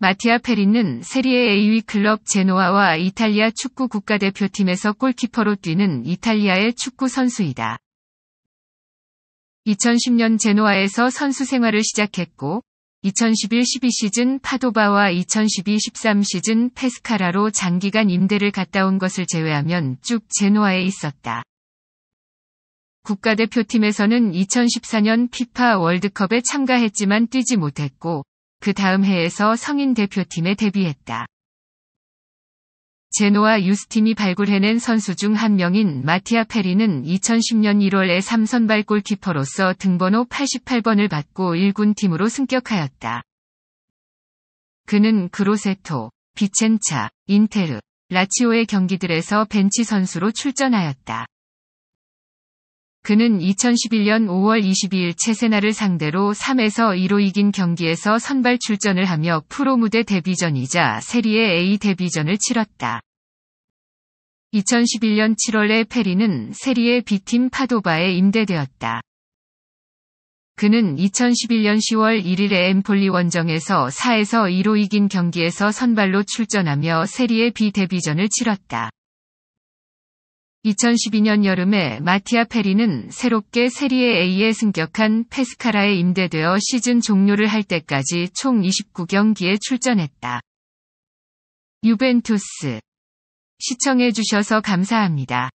마티아 페리는 세리에 A위 클럽 제노아와 이탈리아 축구 국가대표팀에서 골키퍼로 뛰는 이탈리아의 축구 선수이다. 2010년 제노아에서 선수 생활을 시작했고 2011-12 시즌 파도바와 2012-13 시즌 페스카라로 장기간 임대를 갔다 온 것을 제외하면 쭉 제노아에 있었다. 국가대표팀에서는 2014년 피파 월드컵에 참가했지만 뛰지 못했고 그 다음 해에서 성인 대표팀에 데뷔했다. 제노와 유스팀이 발굴해낸 선수 중 한 명인 마티아 페리는 2010년 1월에 3선발 골키퍼로서 등번호 88번을 받고 1군 팀으로 승격하였다. 그는 그로세토, 비첸차, 인테르, 라치오의 경기들에서 벤치 선수로 출전하였다. 그는 2011년 5월 22일 체세나를 상대로 3에서 2로 이긴 경기에서 선발 출전을 하며 프로 무대 데뷔전이자 세리에 A 데뷔전을 치렀다. 2011년 7월에 페리는 세리에 B팀 파도바에 임대되었다. 그는 2011년 10월 1일에 엠폴리 원정에서 4에서 2로 이긴 경기에서 선발로 출전하며 세리에 B 데뷔전을 치렀다. 2012년 여름에 마티아 페리는 새롭게 세리에 A에 승격한 페스카라에 임대되어 시즌 종료를 할 때까지 총 29경기에 출전했다. 유벤투스. 시청해주셔서 감사합니다.